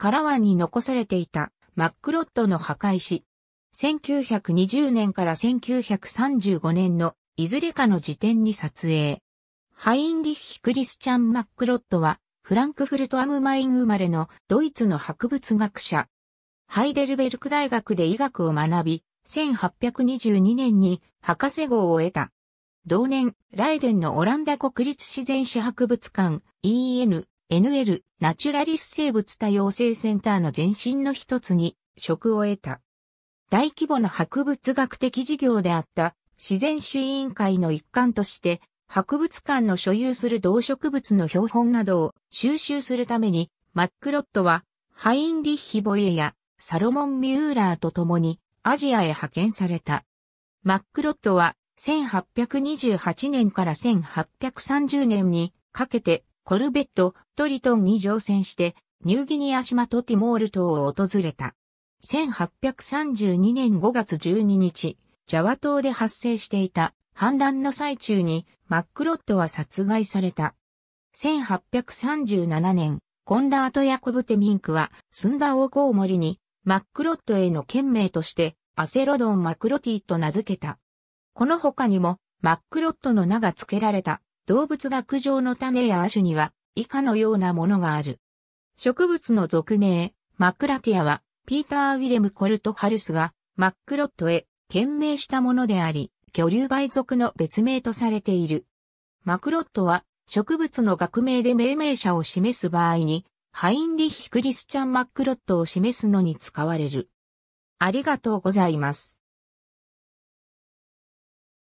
カラワンに残されていたマックロットの破壊し、1920年から1935年のいずれかの時点に撮影。ハインリッヒ・クリスチャン・マックロットは、フランクフルト・アムマイン生まれのドイツの博物学者。ハイデルベルク大学で医学を学び、1822年に博士号を得た。同年、ライデンのオランダ国立自然史博物館 EN NL ナチュラリス生物多様性センターの前身の一つに職を得た。大規模な博物学的事業であった自然史委員会の一環として博物館の所有する動植物の標本などを収集するためにマックロットはハインリッヒ・ボイエやサロモン・ミューラーと共にアジアへ派遣された。マックロットは1828年から1830年にかけてコルベット、トリトンに乗船して、ニューギニア島とティモール島を訪れた。1832年5月12日、ジャワ島で発生していた反乱の最中にマックロットは殺害された。1837年、コンラート・ヤコブ・テミンクはスンダ王コウモリにマックロットへの県名としてアセロドン・マクロティと名付けた。この他にもマックロットの名が付けられた動物学上の種や亜種には以下のようなものがある。植物の俗名、マクラティアは、ピーター・ウィレム・コルト・ハルスが、マックロットへ、懸命したものであり、巨竜梅属の別名とされている。マクロットは、植物の学名で命名者を示す場合に、ハインリヒ・クリスチャン・マックロットを示すのに使われる。ありがとうございます。